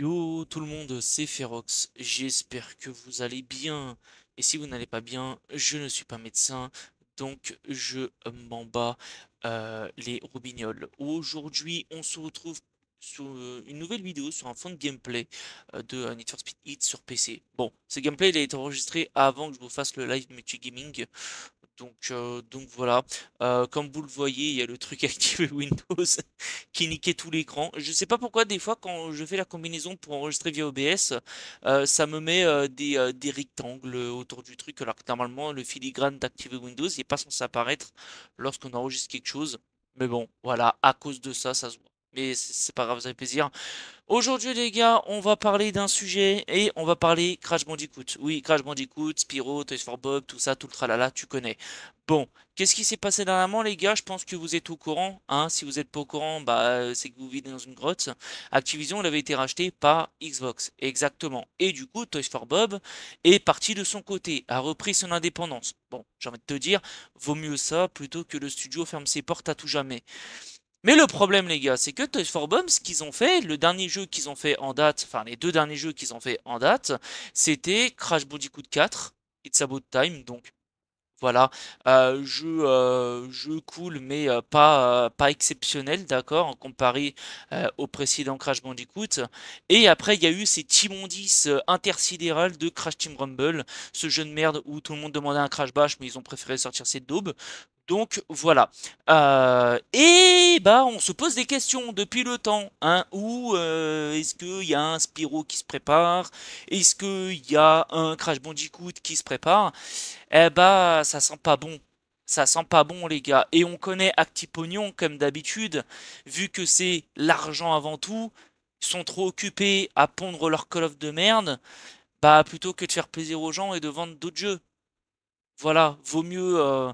Yo tout le monde, c'est Ferox, j'espère que vous allez bien. Et si vous n'allez pas bien, je ne suis pas médecin, donc je m'en bats euh, les roubignoles. Aujourd'hui, on se retrouve sur euh, une nouvelle vidéo sur un fond de gameplay euh, de Need for Speed Heat sur PC. Bon, ce gameplay il a été enregistré avant que je vous fasse le live gaming euh, donc, voilà, euh, comme vous le voyez, il y a le truc activé Windows qui niquait tout l'écran. Je ne sais pas pourquoi des fois quand je fais la combinaison pour enregistrer via OBS, euh, ça me met des, des, rectangles autour du truc alors que normalement le filigrane d'activer Windows n'est pas censé apparaître lorsqu'on enregistre quelque chose. Mais bon, voilà, à cause de ça, ça se voit. Mais c'est pas grave, vous avez plaisir. Aujourd'hui les gars, on va parler d'un sujet et on va parler Crash Bandicoot. Oui, Crash Bandicoot, Spyro, Toys for Bob, tout ça, tout le tralala, tu connais. Bon, qu'est-ce qui s'est passé dernièrement les gars Je pense que vous êtes au courant. Hein. si vous n'êtes pas au courant, bah, euh, c'est que vous vivez dans une grotte. Activision, elle avait été racheté par Xbox, exactement. Et du coup, Toys for Bob est parti de son côté, a repris son indépendance. Bon, j'ai envie de te dire, vaut mieux ça plutôt que le studio ferme ses portes à tout jamais. Mais le problème, les gars, c'est que Toys for Bombs, ce qu'ils ont fait, le dernier jeu qu'ils ont fait en date, enfin les deux derniers jeux qu'ils ont fait en date, c'était Crash Bandicoot 4, It's About Time, donc voilà, euh, euh, jeu, cool mais euh, pas, exceptionnel, d'accord, en comparé au précédent Crash Bandicoot. Et après, il y a eu ces timondis intersidérales de Crash Team Rumble, ce jeu de merde où tout le monde demandait un Crash Bash, mais ils ont préféré sortir cette daube. Donc voilà. Euh, et bah on se pose des questions depuis le temps. Hein, où euh, est-ce qu'il y a un Spiro qui se prépare Est-ce qu'il y a un Crash Bandicoot qui se prépare Eh bah ça sent pas bon. Ça sent pas bon les gars. Et on connaît Actipognon comme d'habitude, vu que c'est l'argent avant tout. Ils sont trop occupés à pondre leur call of de merde. Bah plutôt que de faire plaisir aux gens et de vendre d'autres jeux. Voilà, vaut mieux. Euh,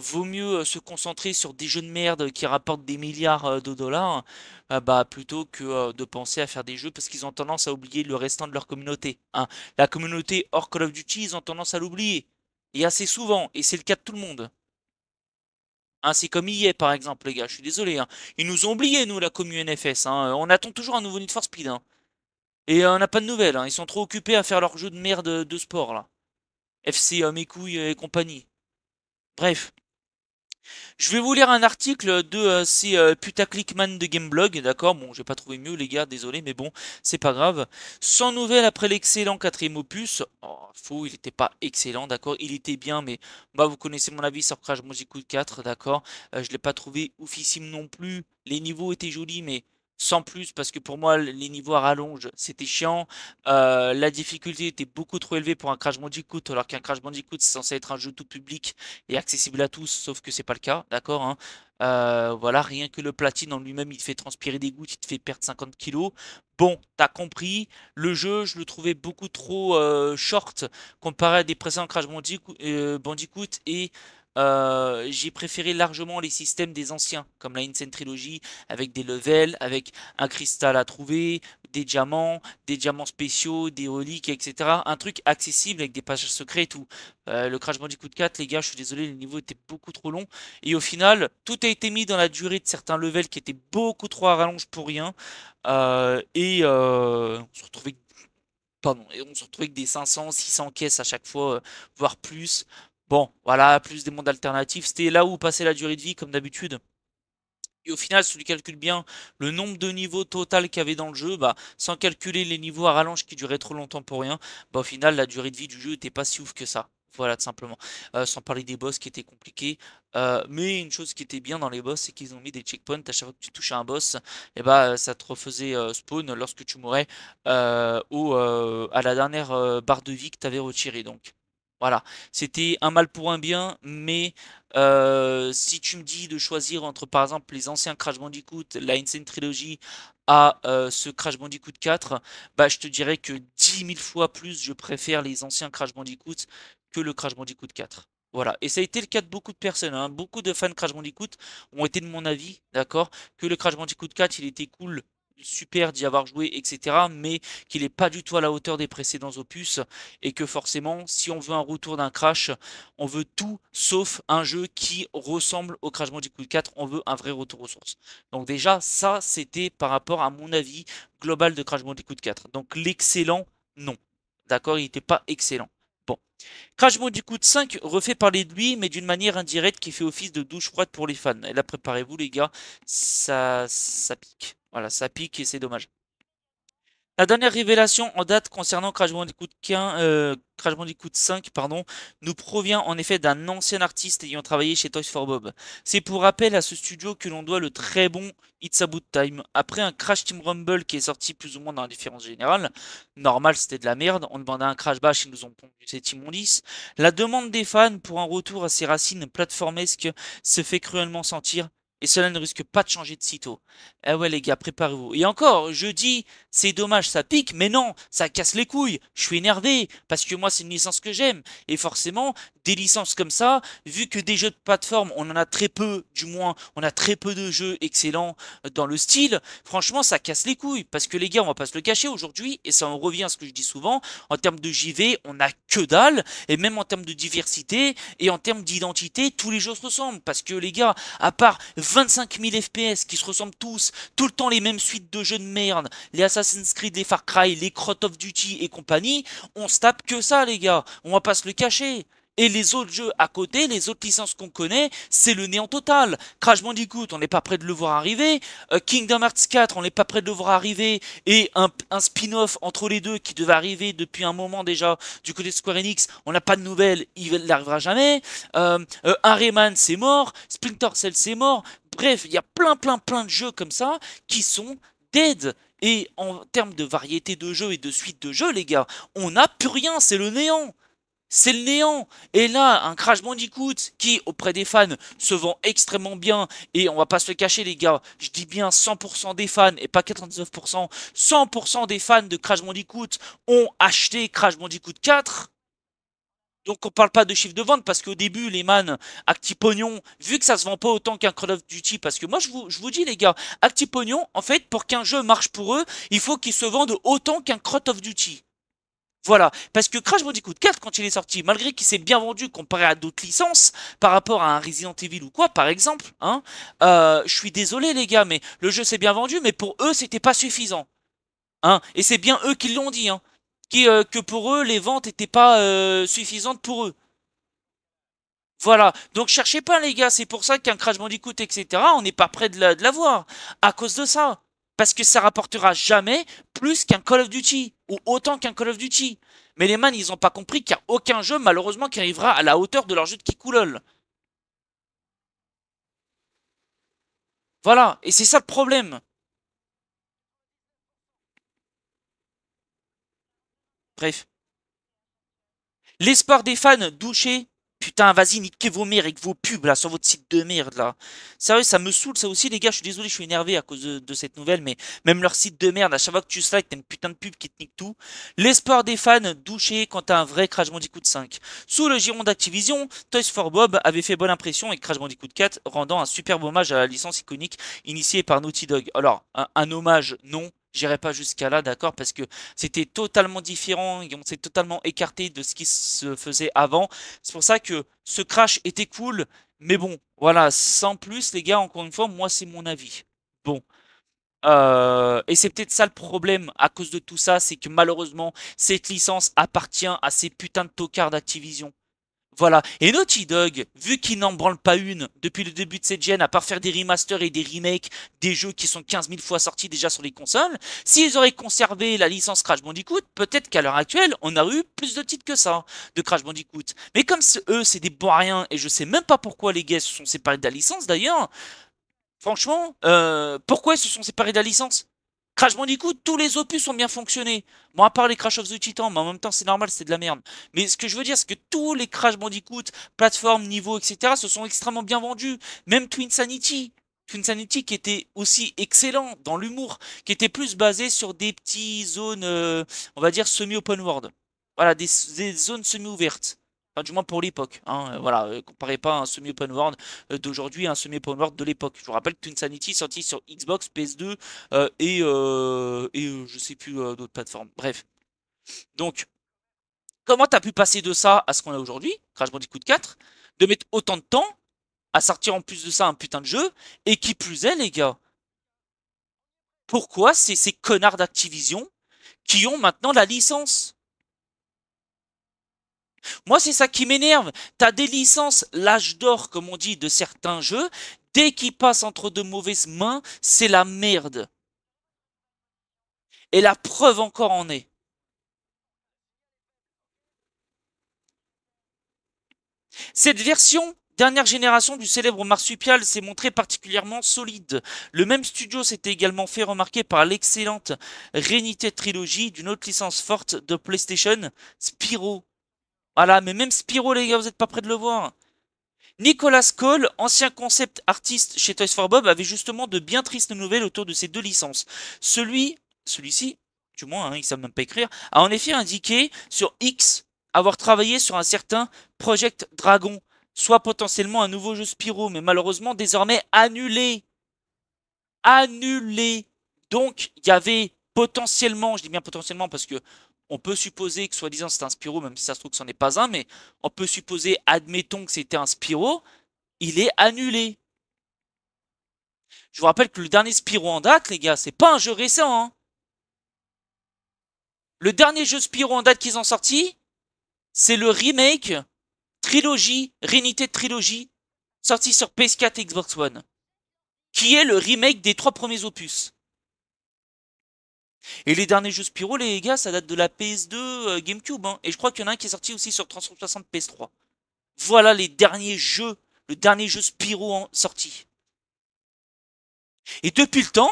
vaut mieux euh, se concentrer sur des jeux de merde qui rapportent des milliards euh, de dollars euh, bah, plutôt que de penser à faire des jeux parce qu'ils ont tendance à oublier le restant de leur communauté. Hein. La communauté hors Call of Duty, ils ont tendance à l'oublier. Et assez souvent, et c'est le cas de tout le monde. Hein, c'est comme est par exemple, les gars, je suis désolé. Hein. Ils nous ont oublié, nous, la commune NFS. On attend toujours un nouveau Need for Speed. Et on n'a pas de nouvelles, ils sont trop occupés à faire leurs jeux de merde de sport là. FC mes couilles et compagnie. Bref. Je vais vous lire un article de euh, ces euh, putaclicman de Gameblog, d'accord Bon, j'ai pas trouvé mieux les gars, désolé, mais bon, c'est pas grave. Sans nouvelles après l'excellent quatrième opus. Oh, il était pas excellent, d'accord Il était bien, mais bah vous connaissez mon avis sur Crash Bandicoot 4, d'accord euh, Je l'ai pas trouvé oufissime non plus. Les niveaux étaient jolis, mais sans plus parce que pour moi les niveaux à rallonge c'était chiant euh, la difficulté était beaucoup trop élevée pour un Crash Bandicoot alors qu'un Crash Bandicoot c'est censé être un jeu tout public et accessible à tous sauf que c'est pas le cas d'accord hein. euh, voilà rien que le platine en lui-même il te fait transpirer des gouttes il te fait perdre 50 kilos bon t'as compris le jeu je le trouvais beaucoup trop euh, short comparé à des précédents Crash Bandicoot, Bandicoot et euh, j'ai préféré largement les systèmes des anciens, comme la Insane Trilogy, avec des levels, avec un cristal à trouver, des diamants, des diamants spéciaux, des reliques, etc. Un truc accessible avec des passages secrets et tout. Euh, le Crash Bandicoot 4, les gars, je suis désolé, le niveau était beaucoup trop long. Et au final, tout a été mis dans la durée de certains levels qui étaient beaucoup trop à rallonge pour rien. Euh, et euh, on se retrouvait Pardon, et on se retrouvait avec des 500, 600 caisses à chaque fois, voire plus, Bon, voilà, plus des mondes alternatifs. C'était là où passait la durée de vie, comme d'habitude. Et au final, si tu calcules bien le nombre de niveaux total qu'il y avait dans le jeu, bah, sans calculer les niveaux à rallonge qui duraient trop longtemps pour rien, bah, au final, la durée de vie du jeu n'était pas si ouf que ça. Voilà, tout simplement. Euh, sans parler des boss qui étaient compliqués. Euh, mais une chose qui était bien dans les boss, c'est qu'ils ont mis des checkpoints. À chaque fois que tu touchais un boss, et eh bah, ça te refaisait euh, spawn lorsque tu mourais Ou à la dernière barre de vie que tu avais retirée. Donc, voilà, c'était un mal pour un bien, mais euh, si tu me dis de choisir entre par exemple les anciens Crash Bandicoot, la Insane Trilogy, à euh, ce Crash Bandicoot 4, bah, je te dirais que 10 000 fois plus je préfère les anciens Crash Bandicoot que le Crash Bandicoot 4. Voilà, et ça a été le cas de beaucoup de personnes. Hein. Beaucoup de fans Crash Bandicoot ont été de mon avis, d'accord, que le Crash Bandicoot 4 il était cool super d'y avoir joué, etc. Mais qu'il n'est pas du tout à la hauteur des précédents opus et que forcément, si on veut un retour d'un Crash, on veut tout sauf un jeu qui ressemble au Crash Bandicoot 4. On veut un vrai retour aux sources. Donc déjà, ça, c'était par rapport à mon avis global de Crash Bandicoot 4. Donc l'excellent, non. D'accord, il n'était pas excellent. Bon. Crash Bandicoot 5 refait parler de lui, mais d'une manière indirecte qui fait office de douche froide pour les fans. Et là, préparez-vous, les gars, ça, ça pique. Voilà, ça pique et c'est dommage. La dernière révélation en date concernant Crash Bandicoot, 5 euh, pardon, nous provient en effet d'un ancien artiste ayant travaillé chez Toys for Bob. C'est pour rappel à ce studio que l'on doit le très bon It's About Time. Après un Crash Team Rumble qui est sorti plus ou moins dans la différence générale, normal c'était de la merde, on demandait un Crash Bash, et nous ont pondu cet immondice. La demande des fans pour un retour à ses racines plateformesques se fait cruellement sentir et cela ne risque pas de changer de sitôt. Eh ouais les gars, préparez-vous. Et encore, je dis, c'est dommage, ça pique, mais non, ça casse les couilles. Je suis énervé, parce que moi c'est une licence que j'aime. Et forcément, des licences comme ça, vu que des jeux de plateforme, on en a très peu, du moins, on a très peu de jeux excellents euh, dans le style, franchement, ça casse les couilles. Parce que les gars, on va pas se le cacher aujourd'hui, et ça en revient à ce que je dis souvent, en termes de JV, on a que dalle, et même en termes de diversité, et en termes d'identité, tous les jeux se ressemblent. Parce que les gars, à part 25 000 FPS qui se ressemblent tous, tout le temps les mêmes suites de jeux de merde, les Assassin's Creed, les Far Cry, les Crot of Duty et compagnie, on se tape que ça, les gars. On va pas se le cacher. Et les autres jeux à côté, les autres licences qu'on connaît, c'est le néant total. Crash Bandicoot, on n'est pas près de le voir arriver. Euh, Kingdom Hearts 4, on n'est pas près de le voir arriver. Et un, spin-off entre les deux qui devait arriver depuis un moment déjà du côté de Square Enix, on n'a pas de nouvelles, il n'arrivera jamais. Euh, euh c'est mort. Splinter Cell, c'est mort. Bref, il y a plein, plein, plein de jeux comme ça qui sont dead. Et en termes de variété de jeux et de suite de jeux, les gars, on n'a plus rien, c'est le néant. C'est le néant. Et là, un Crash Bandicoot qui, auprès des fans, se vend extrêmement bien. Et on va pas se le cacher, les gars. Je dis bien 100% des fans et pas 99%. 100% des fans de Crash Bandicoot ont acheté Crash Bandicoot 4. Donc on parle pas de chiffre de vente parce qu'au début les man Actipognon, vu que ça se vend pas autant qu'un Call of Duty, parce que moi je vous, je vous dis les gars, Actipognon, en fait pour qu'un jeu marche pour eux, il faut qu'il se vende autant qu'un Call of Duty. Voilà, parce que Crash Bandicoot 4, quand il est sorti, malgré qu'il s'est bien vendu comparé à d'autres licences, par rapport à un Resident Evil ou quoi, par exemple, hein, euh, je suis désolé les gars, mais le jeu s'est bien vendu, mais pour eux, c'était pas suffisant. Hein, et c'est bien eux qui l'ont dit, hein, qui, euh, que pour eux, les ventes n'étaient pas euh, suffisantes pour eux. Voilà, donc cherchez pas les gars, c'est pour ça qu'un Crash Bandicoot, etc., on n'est pas près de l'avoir, la, à cause de ça parce que ça rapportera jamais plus qu'un Call of Duty ou autant qu'un Call of Duty. Mais les man, ils n'ont pas compris qu'il n'y a aucun jeu malheureusement qui arrivera à la hauteur de leur jeu de Kikoulol. Voilà, et c'est ça le problème. Bref. L'espoir des fans douchés... Putain, vas-y, niquez vos mères avec vos pubs là sur votre site de merde là. Sérieux, ça me saoule ça aussi, les gars. Je suis désolé, je suis énervé à cause de, cette nouvelle, mais même leur site de merde, à chaque fois que tu slack, t'as une putain de pub qui te nique tout. L'espoir des fans, douché quand t'as un vrai Crash Bandicoot 5. Sous le giron d'Activision, Toys for Bob avait fait bonne impression avec Crash Bandicoot 4 rendant un superbe hommage à la licence iconique initiée par Naughty Dog. Alors, un hommage, non, J'irai pas jusqu'à là, d'accord, parce que c'était totalement différent et on s'est totalement écarté de ce qui se faisait avant. C'est pour ça que ce crash était cool, mais bon, voilà, sans plus, les gars, encore une fois, moi, c'est mon avis. Bon. Euh, et c'est peut-être ça le problème à cause de tout ça, c'est que malheureusement, cette licence appartient à ces putains de tocards d'Activision. Voilà. Et Naughty Dog, vu qu'ils n'en branlent pas une depuis le début de cette gêne, à part faire des remasters et des remakes des jeux qui sont 15 000 fois sortis déjà sur les consoles, s'ils auraient conservé la licence Crash Bandicoot, peut-être qu'à l'heure actuelle, on a eu plus de titres que ça, hein, de Crash Bandicoot. Mais comme eux, c'est des bons et je sais même pas pourquoi les gars se sont séparés de la licence d'ailleurs, franchement, euh, pourquoi ils se sont séparés de la licence Crash Bandicoot, tous les opus ont bien fonctionné. Bon, à part les Crash of the Titan, mais en même temps, c'est normal, c'est de la merde. Mais ce que je veux dire, c'est que tous les Crash Bandicoot, plateforme, niveau, etc., se sont extrêmement bien vendus. Même Twin Sanity. Twin Sanity qui était aussi excellent dans l'humour, qui était plus basé sur des petites zones, euh, on va dire, semi-open world. Voilà, des zones semi-ouvertes. Enfin, du moins pour l'époque. Hein, euh, voilà, euh, comparez pas un semi-open world euh, d'aujourd'hui à un semi-open world de l'époque. Je vous rappelle que Insanity est sorti sur Xbox, PS2 et, je sais plus d'autres plateformes. Bref. Donc, comment t'as pu passer de ça à ce qu'on a aujourd'hui, Crash Bandicoot 4, de mettre autant de temps à sortir en plus de ça un putain de jeu, et qui plus est, les gars Pourquoi c'est ces connards d'Activision qui ont maintenant la licence moi, c'est ça qui m'énerve. T'as des licences, l'âge d'or, comme on dit, de certains jeux. Dès qu'ils passent entre de mauvaises mains, c'est la merde. Et la preuve encore en est. Cette version dernière génération du célèbre marsupial s'est montrée particulièrement solide. Le même studio s'était également fait remarquer par l'excellente Renité Trilogy d'une autre licence forte de PlayStation, Spyro voilà, mais même Spiro, les gars, vous n'êtes pas prêts de le voir. Nicolas Cole, ancien concept artiste chez Toys for Bob, avait justement de bien tristes nouvelles autour de ces deux licences. Celui, celui-ci, du moins, hein, il ne savait même pas écrire, a en effet indiqué sur X avoir travaillé sur un certain Project Dragon, soit potentiellement un nouveau jeu Spiro, mais malheureusement désormais annulé. Annulé. Donc, il y avait potentiellement, je dis bien potentiellement parce que on peut supposer que soi-disant c'est un Spyro, même si ça se trouve que ce est pas un, mais on peut supposer, admettons que c'était un Spiro, il est annulé. Je vous rappelle que le dernier Spiro en date, les gars, c'est pas un jeu récent. Hein. Le dernier jeu Spiro en date qu'ils ont sorti, c'est le remake trilogie Rénité trilogie, sorti sur PS4 et Xbox One, qui est le remake des trois premiers opus. Et les derniers jeux Spyro, les gars, ça date de la PS2 euh, GameCube. Hein. Et je crois qu'il y en a un qui est sorti aussi sur 360 PS3. Voilà les derniers jeux, le dernier jeu Spyro en sorti. Et depuis le temps,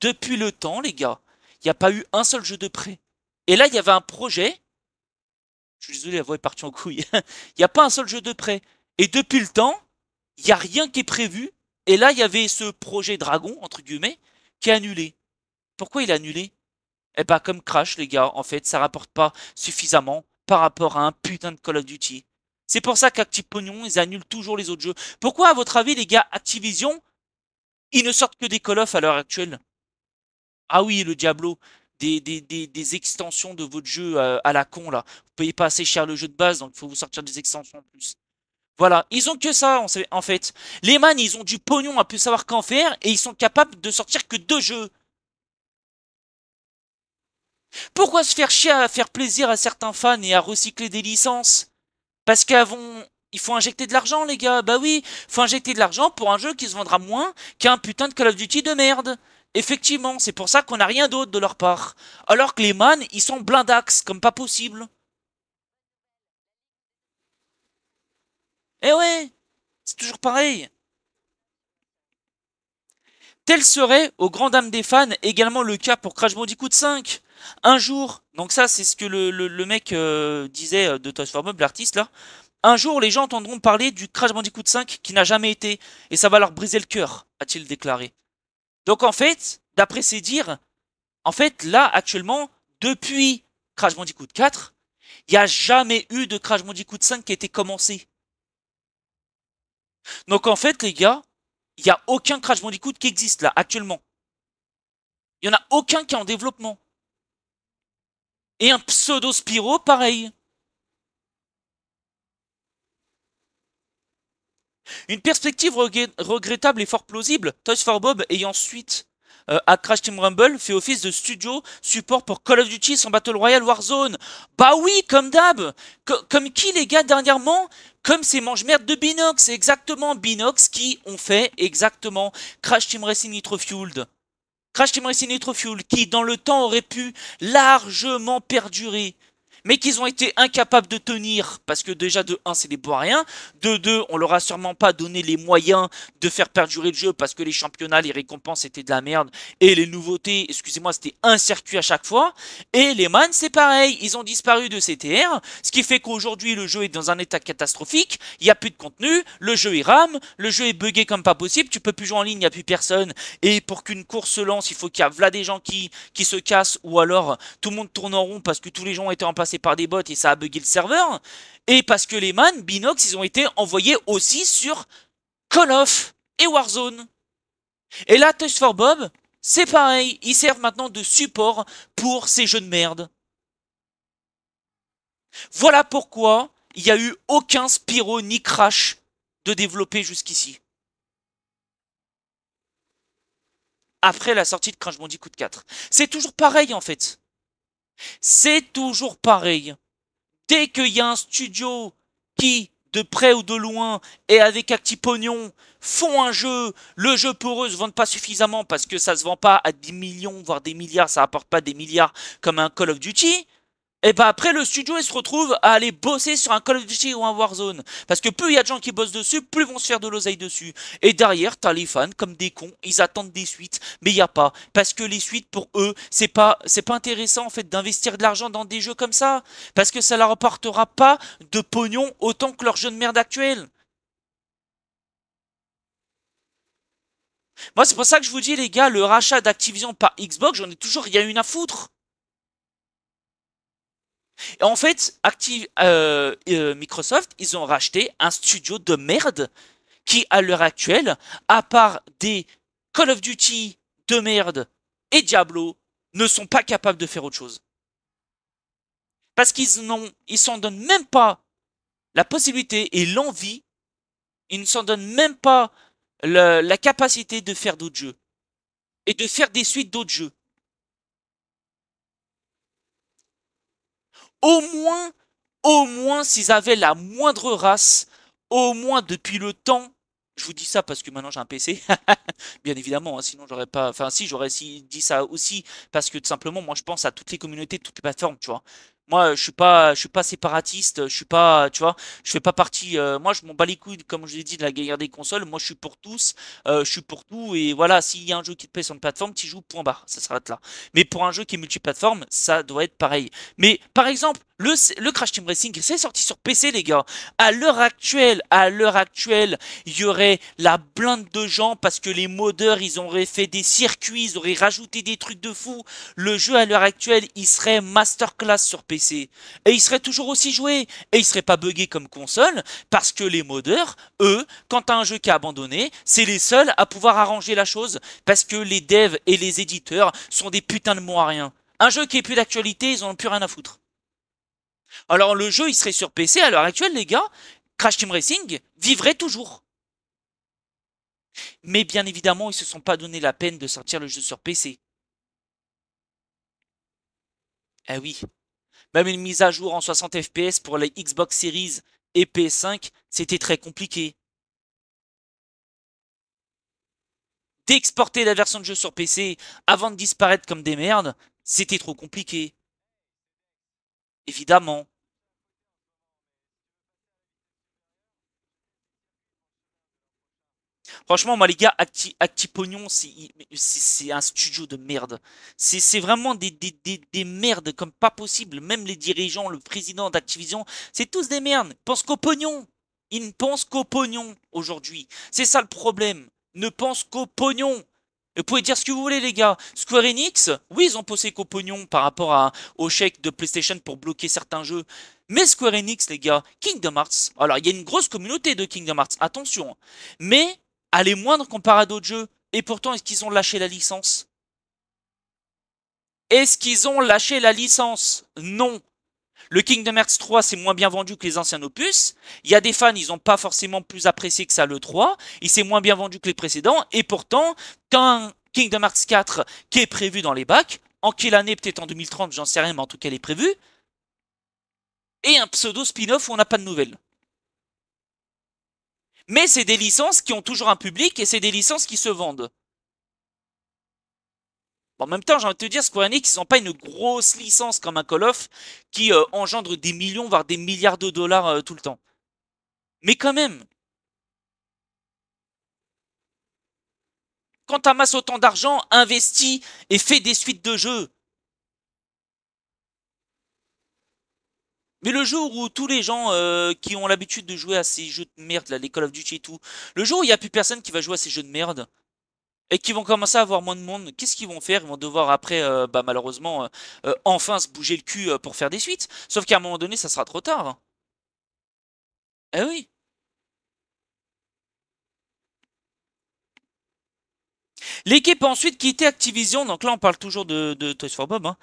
depuis le temps, les gars, il n'y a pas eu un seul jeu de prêt. Et là, il y avait un projet. Je suis désolé, la voix est partie en couille. Il n'y a pas un seul jeu de prêt. Et depuis le temps, il n'y a rien qui est prévu. Et là, il y avait ce projet Dragon, entre guillemets, qui est annulé. Pourquoi il a annulé Eh pas ben, comme Crash, les gars, en fait, ça rapporte pas suffisamment par rapport à un putain de Call of Duty. C'est pour ça qu'Active Pognon, ils annulent toujours les autres jeux. Pourquoi, à votre avis, les gars, Activision, ils ne sortent que des Call of à l'heure actuelle Ah oui, le Diablo. Des, des, extensions de votre jeu euh, à la con, là. Vous payez pas assez cher le jeu de base, donc il faut vous sortir des extensions en plus. Voilà, ils ont que ça en fait. Les man, ils ont du pognon à plus savoir qu'en faire et ils sont capables de sortir que deux jeux. Pourquoi se faire chier à faire plaisir à certains fans et à recycler des licences Parce qu'avant, il faut injecter de l'argent, les gars. Bah oui, faut injecter de l'argent pour un jeu qui se vendra moins qu'un putain de Call of Duty de merde. Effectivement, c'est pour ça qu'on n'a rien d'autre de leur part. Alors que les man, ils sont blindax, comme pas possible. Eh ouais, c'est toujours pareil. Tel serait, aux grandes dames des fans, également le cas pour Crash Bandicoot 5. Un jour, donc ça c'est ce que le, mec euh, disait euh, de Toys for l'artiste là, un jour les gens entendront parler du Crash Bandicoot 5 qui n'a jamais été, et ça va leur briser le cœur, a-t-il déclaré. Donc en fait, d'après ses dires, en fait là actuellement, depuis Crash Bandicoot 4, il n'y a jamais eu de Crash Bandicoot 5 qui a été commencé. Donc en fait les gars, il n'y a aucun Crash Bandicoot qui existe là actuellement. Il n'y en a aucun qui est en développement. Et un pseudo-Spiro, pareil. Une perspective regrettable et fort plausible, Toys for Bob ayant suite euh, à Crash Team Rumble fait office de studio support pour Call of Duty son Battle Royale Warzone. Bah oui, comme d'hab Comme qui les gars dernièrement Comme ces mange merde de Binox, exactement Binox qui ont fait exactement Crash Team Racing Nitro Fueled. Crash Team Racing Nitro qui dans le temps aurait pu largement perdurer, mais qu'ils ont été incapables de tenir, parce que déjà de 1 c'est des bois rien, de 2 on leur a sûrement pas donné les moyens de faire perdurer le jeu, parce que les championnats, les récompenses étaient de la merde, et les nouveautés, excusez-moi, c'était un circuit à chaque fois, et les man c'est pareil, ils ont disparu de CTR, ce qui fait qu'aujourd'hui le jeu est dans un état catastrophique, il n'y a plus de contenu, le jeu est rame, le jeu est bugué comme pas possible, tu peux plus jouer en ligne, il n'y a plus personne, et pour qu'une course se lance, il faut qu'il y a là des gens qui, qui se cassent, ou alors tout le monde tourne en rond parce que tous les gens ont été remplacés c'est par des bots et ça a bugué le serveur. Et parce que les man, Binox, ils ont été envoyés aussi sur Call of et Warzone. Et là, Touch for Bob, c'est pareil. Ils servent maintenant de support pour ces jeux de merde. Voilà pourquoi il n'y a eu aucun spiro ni Crash de développer jusqu'ici. Après la sortie de Crash Bandicoot 4. C'est toujours pareil en fait. C'est toujours pareil. Dès qu'il y a un studio qui, de près ou de loin, et avec un petit pognon, font un jeu, le jeu pour eux se vend pas suffisamment parce que ça se vend pas à des millions, voire des milliards, ça rapporte pas des milliards comme un Call of Duty, et eh bah ben, après le studio il se retrouve à aller bosser sur un Call of Duty ou un Warzone. Parce que plus il y a de gens qui bossent dessus, plus ils vont se faire de l'oseille dessus. Et derrière, t'as les fans comme des cons, ils attendent des suites, mais il n'y a pas. Parce que les suites pour eux, c'est pas c'est pas intéressant en fait d'investir de l'argent dans des jeux comme ça. Parce que ça leur rapportera pas de pognon autant que leur jeu de merde actuel. Moi c'est pour ça que je vous dis les gars, le rachat d'Activision par Xbox, j'en ai toujours rien une à foutre. Et en fait, Active, euh, euh, Microsoft, ils ont racheté un studio de merde qui, à l'heure actuelle, à part des Call of Duty de merde et Diablo, ne sont pas capables de faire autre chose. Parce qu'ils n'ont, ils s'en donnent même pas la possibilité et l'envie, ils ne s'en donnent même pas la capacité de faire d'autres jeux et de faire des suites d'autres jeux. au moins, au moins s'ils avaient la moindre race, au moins depuis le temps je vous dis ça parce que maintenant j'ai un PC, bien évidemment, hein, sinon j'aurais pas, enfin si j'aurais dit ça aussi, parce que tout simplement moi je pense à toutes les communautés, toutes les plateformes, tu vois. Moi, je suis pas, je suis pas séparatiste. Je suis pas, tu vois, je fais pas partie. Euh, moi, je m'en bats les couilles, comme je l'ai dit, de la guerre des consoles. Moi, je suis pour tous. Euh, je suis pour tout. Et voilà, s'il y a un jeu qui te plaît sur une plateforme, tu joues. Point barre. Ça s'arrête là. Mais pour un jeu qui est multiplateforme, ça doit être pareil. Mais par exemple, le, Crash Team Racing, c'est sorti sur PC, les gars. À l'heure actuelle, à l'heure actuelle, il y aurait la blinde de gens parce que les modeurs, ils auraient fait des circuits, ils auraient rajouté des trucs de fou. Le jeu, à l'heure actuelle, il serait masterclass sur PC. Et il serait toujours aussi joué. Et il serait pas buggé comme console parce que les modeurs, eux, quand as un jeu qui est abandonné, c'est les seuls à pouvoir arranger la chose parce que les devs et les éditeurs sont des putains de mots rien. Un jeu qui est plus d'actualité, ils en ont plus rien à foutre. Alors le jeu, il serait sur PC, à l'heure actuelle, les gars, Crash Team Racing vivrait toujours. Mais bien évidemment, ils se sont pas donné la peine de sortir le jeu sur PC. Ah eh oui. Même une mise à jour en 60 FPS pour les Xbox Series et PS5, c'était très compliqué. D'exporter la version de jeu sur PC avant de disparaître comme des merdes, c'était trop compliqué évidemment Franchement, gars Acti, pognon, c'est un studio de merde. C'est vraiment des, merdes comme pas possible. Même les dirigeants, le président d'Activision, c'est tous des merdes. Ils pensent qu'au pognon. Ils ne pensent qu'au pognon aujourd'hui. C'est ça le problème. Ne pensent qu'au pognon. Vous pouvez dire ce que vous voulez, les gars. Square Enix, oui, ils ont posé pognon par rapport à, au chèque de PlayStation pour bloquer certains jeux. Mais Square Enix, les gars, Kingdom Hearts. Alors, il y a une grosse communauté de Kingdom Hearts, attention. Mais elle est moindre comparée à d'autres jeux. Et pourtant, est-ce qu'ils ont lâché la licence Est-ce qu'ils ont lâché la licence Non. Le Kingdom Hearts 3, c'est moins bien vendu que les anciens opus. Il y a des fans, ils n'ont pas forcément plus apprécié que ça le 3. Il s'est moins bien vendu que les précédents. Et pourtant, quand Kingdom Hearts 4, qui est prévu dans les bacs, en quelle année, peut-être en 2030, j'en sais rien, mais en tout cas, il est prévu. Et un pseudo spin-off où on n'a pas de nouvelles. Mais c'est des licences qui ont toujours un public et c'est des licences qui se vendent en même temps, j'ai envie de te dire, Square Enix, ils n'ont pas une grosse licence comme un Call of qui euh, engendre des millions, voire des milliards de dollars euh, tout le temps. Mais quand même, quand tu amasses autant d'argent, investis et fais des suites de jeux. Mais le jour où tous les gens euh, qui ont l'habitude de jouer à ces jeux de merde, là, les Call of Duty et tout, le jour où il n'y a plus personne qui va jouer à ces jeux de merde, et qui vont commencer à avoir moins de monde, qu'est-ce qu'ils vont faire Ils vont devoir après, euh, bah, malheureusement, euh, euh, enfin se bouger le cul pour faire des suites. Sauf qu'à un moment donné, ça sera trop tard. Hein. Eh oui L'équipe a ensuite quitté Activision, donc là on parle toujours de, de Toys for Bob, hein.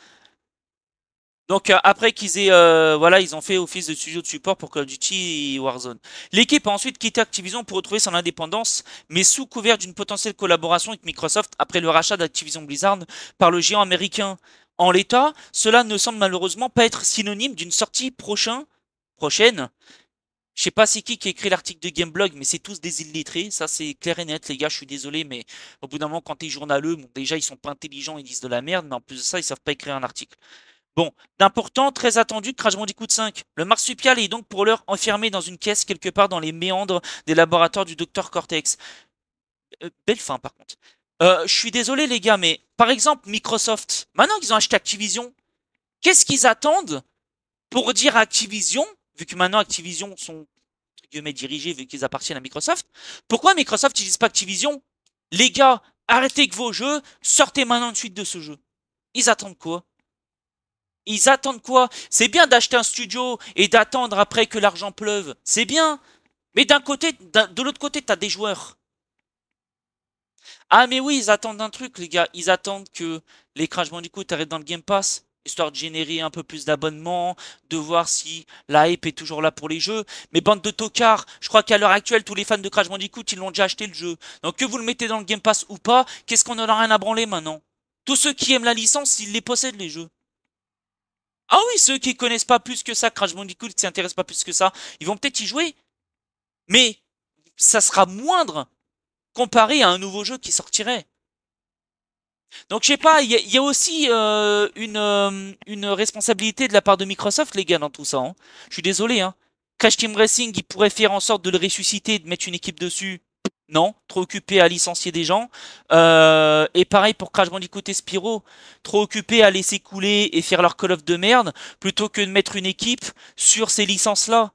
Donc euh, après qu'ils aient euh, voilà, ils ont fait office de studio de support pour Call of Duty Warzone. L'équipe a ensuite quitté Activision pour retrouver son indépendance, mais sous couvert d'une potentielle collaboration avec Microsoft après le rachat d'Activision Blizzard par le géant américain. En l'état, cela ne semble malheureusement pas être synonyme d'une sortie prochain, prochaine. Je sais pas c'est qui qui a écrit l'article de Gameblog, mais c'est tous des illettrés. Ça, c'est clair et net, les gars. Je suis désolé, mais au bout d'un moment, quand t'es journaleux, déjà, ils sont pas intelligents, ils disent de la merde, mais en plus de ça, ils savent pas écrire un article. Bon, d'important, très attendu, Crash de 5. Le marsupial est donc pour l'heure enfermé dans une caisse quelque part dans les méandres des laboratoires du Docteur Cortex. Euh, euh, belle fin par contre. Euh, je suis désolé les gars, mais par exemple Microsoft, maintenant qu'ils ont acheté Activision, qu'est-ce qu'ils attendent pour dire à Activision, vu que maintenant Activision sont dirigés vu qu'ils appartiennent à Microsoft, pourquoi Microsoft n'utilise pas Activision Les gars, arrêtez que vos jeux, sortez maintenant de suite de ce jeu. Ils attendent quoi ils attendent quoi C'est bien d'acheter un studio et d'attendre après que l'argent pleuve. C'est bien. Mais d'un côté, de l'autre côté, t'as des joueurs. Ah mais oui, ils attendent un truc, les gars. Ils attendent que les Crash Bandicoot arrêtent dans le Game Pass, histoire de générer un peu plus d'abonnements, de voir si la hype est toujours là pour les jeux. Mais bande de tocards, je crois qu'à l'heure actuelle, tous les fans de Crash Bandicoot, ils l'ont déjà acheté le jeu. Donc que vous le mettez dans le Game Pass ou pas, qu'est-ce qu'on en a rien à branler maintenant Tous ceux qui aiment la licence, ils les possèdent les jeux. Ah oui, ceux qui connaissent pas plus que ça, Crash Bandicoot, qui s'intéressent pas plus que ça, ils vont peut-être y jouer. Mais ça sera moindre comparé à un nouveau jeu qui sortirait. Donc je sais pas, il y, a aussi euh, une, euh, une, responsabilité de la part de Microsoft, les gars, dans tout ça. Hein. Je suis désolé. Hein. Crash Team Racing, ils pourraient faire en sorte de le ressusciter, de mettre une équipe dessus. Non, trop occupé à licencier des gens. Euh, et pareil pour Crash Bandicoot et Spyro, trop occupé à laisser couler et faire leur Call of de merde, plutôt que de mettre une équipe sur ces licences-là.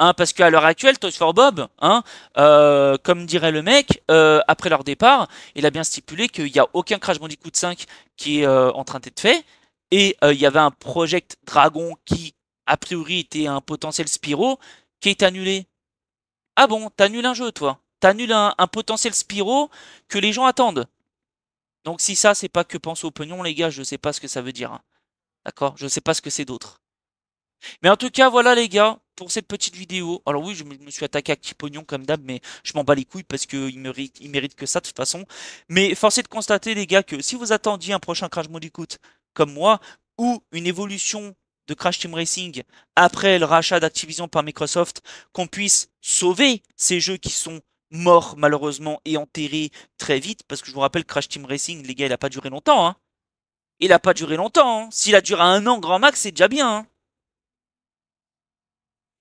Hein, parce qu'à l'heure actuelle, Toys for Bob, hein, euh, comme dirait le mec, euh, après leur départ, il a bien stipulé qu'il n'y a aucun Crash Bandicoot 5 qui est en train d'être fait. Et il y avait un Project Dragon qui, a priori, était un potentiel Spyro, qui est annulé. Ah bon, t'annules un jeu, toi t'annules un, potentiel Spiro que les gens attendent. Donc si ça, c'est pas que pense au pognon, les gars, je sais pas ce que ça veut dire. Hein. D'accord Je sais pas ce que c'est d'autre. Mais en tout cas, voilà les gars, pour cette petite vidéo. Alors oui, je me suis attaqué à petit pognon comme d'hab, mais je m'en bats les couilles parce qu'il mérite, il mérite que ça de toute façon. Mais force est de constater les gars que si vous attendiez un prochain Crash Modicoot comme moi, ou une évolution de Crash Team Racing après le rachat d'Activision par Microsoft, qu'on puisse sauver ces jeux qui sont mort malheureusement et enterré très vite, parce que je vous rappelle Crash Team Racing, les gars, il n'a pas duré longtemps. Hein. Il n'a pas duré longtemps. Hein. S'il a duré un an grand max, c'est déjà bien. Hein.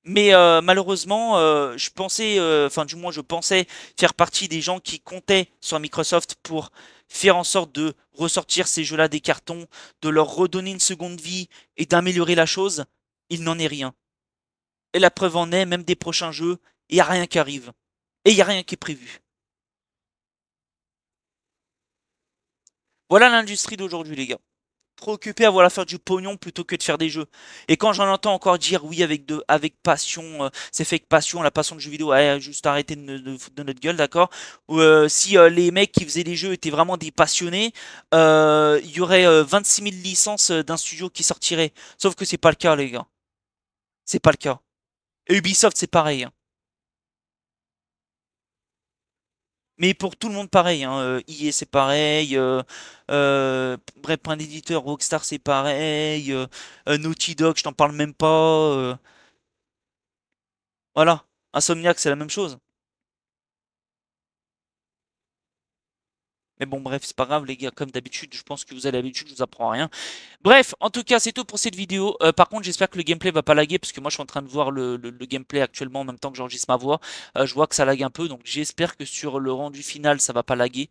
Mais euh, malheureusement, euh, je pensais, euh, enfin du moins je pensais faire partie des gens qui comptaient sur Microsoft pour faire en sorte de ressortir ces jeux-là des cartons, de leur redonner une seconde vie et d'améliorer la chose. Il n'en est rien. Et la preuve en est, même des prochains jeux, il n'y a rien qui arrive et il n'y a rien qui est prévu. Voilà l'industrie d'aujourd'hui, les gars. Trop occupé à vouloir faire du pognon plutôt que de faire des jeux. Et quand j'en entends encore dire oui avec de, avec passion, euh, c'est fait avec passion, la passion de jeux vidéo, juste arrêter de, notre gueule, d'accord euh, Si euh, les mecs qui faisaient des jeux étaient vraiment des passionnés, il y aurait 26 000 licences d'un studio qui sortirait. Sauf que c'est pas le cas, les gars. C'est pas le cas. Et Ubisoft, c'est pareil. Hein. Mais pour tout le monde, pareil. Hein. EA, euh, c'est pareil. Euh, euh point Rockstar, c'est pareil. Euh, Naughty Dog, je t'en parle même pas. Voilà. Insomniac, c'est la même chose. Mais bon, bref, c'est pas grave, les gars. Comme d'habitude, je pense que vous avez l'habitude, je vous apprends rien. Bref, en tout cas, c'est tout pour cette vidéo. Euh, par contre, j'espère que le gameplay va pas laguer, parce que moi, je suis en train de voir le, gameplay actuellement en même temps que j'enregistre ma voix. Euh, je vois que ça lague un peu, donc j'espère que sur le rendu final, ça va pas laguer.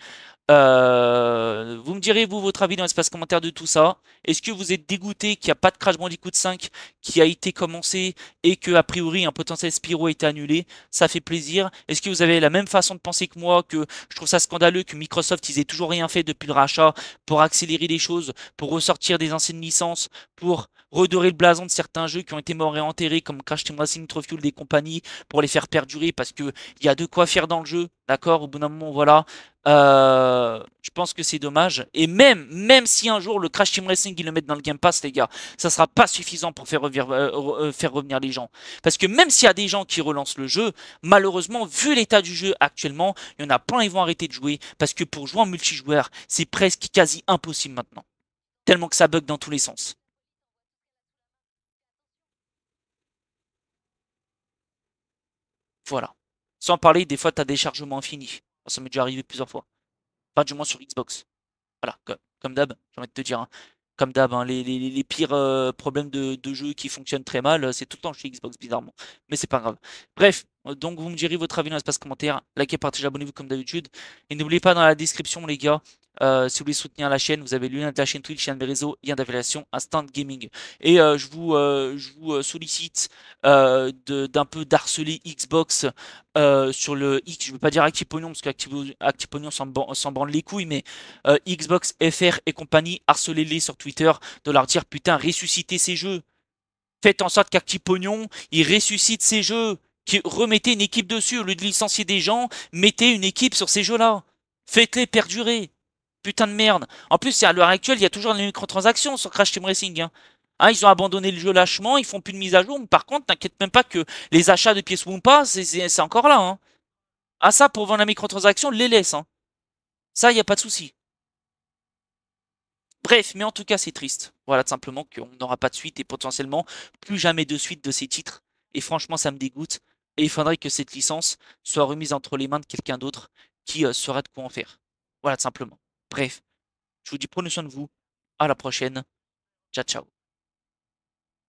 Euh, vous me direz, vous, votre avis dans l'espace commentaire de tout ça. Est-ce que vous êtes dégoûté qu'il n'y a pas de Crash Bandicoot 5 qui a été commencé et que, a priori, un potentiel Spyro a été annulé Ça fait plaisir. Est-ce que vous avez la même façon de penser que moi, que je trouve ça scandaleux que Microsoft, ils toujours rien fait depuis le rachat pour accélérer les choses, pour ressortir des anciennes licences, pour redorer le blason de certains jeux qui ont été morts et enterrés, comme Crash Team Racing, Trophy des compagnies, pour les faire perdurer, parce que il y a de quoi faire dans le jeu, d'accord Au bout d'un moment, voilà. Euh, je pense que c'est dommage. Et même, même si un jour le Crash Team Racing ils le mettent dans le Game Pass, les gars, ça sera pas suffisant pour faire revenir, euh, euh, faire revenir les gens. Parce que même s'il y a des gens qui relancent le jeu, malheureusement, vu l'état du jeu actuellement, il y en a plein qui vont arrêter de jouer parce que pour jouer en multijoueur, c'est presque quasi impossible maintenant. Tellement que ça bug dans tous les sens. Voilà. Sans parler, des fois, tu as des chargements infinis. Ça m'est déjà arrivé plusieurs fois. pas du moins sur Xbox. Voilà, comme, d'hab, j'ai envie de te dire. Hein. Comme d'hab, hein, les, pires euh, problèmes de, de jeu qui fonctionnent très mal, euh, c'est tout le temps chez Xbox, bizarrement. Mais c'est pas grave. Bref, euh, donc vous me direz votre avis dans l'espace commentaire. Likez, partagez, abonnez-vous comme d'habitude. Et n'oubliez pas dans la description, les gars, euh, si vous voulez soutenir la chaîne, vous avez le de la chaîne Twitch, chaîne de réseau, réseaux, lien d'affiliation, Instant Gaming. Et euh, je, vous, euh, vous sollicite d'un peu d'harceler Xbox sur le X. Je ne veux pas dire pognon parce qu'Actiponion s'en branle les couilles, mais Xbox, FR et compagnie, harcelez-les sur Twitter de leur dire putain, ressuscitez ces jeux. Faites en sorte qu'Actiponion il ressuscite ces jeux. remettez une équipe dessus. Au lieu de licencier des gens, mettez une équipe sur ces jeux-là. Faites-les perdurer. Putain de merde. En plus, à l'heure actuelle, il y a toujours des microtransactions sur Crash Team Racing. Hein. Hein, ils ont abandonné le jeu lâchement, ils font plus de mise à jour. par contre, t'inquiète même pas que les achats de pièces Wumpa, c'est encore là. Hein. Ah ça, pour vendre la microtransaction, les laisse. Ça, il a pas de souci. Bref, mais en tout cas, c'est triste. Voilà, tout simplement qu'on n'aura pas de suite et potentiellement plus jamais de suite de ces titres. Et franchement, ça me dégoûte. Et il faudrait que cette licence soit remise entre les mains de quelqu'un d'autre qui euh, saura de quoi en faire. Voilà, tout simplement. Bref, je vous dis prenez soin de vous. À la prochaine. Ciao, ciao.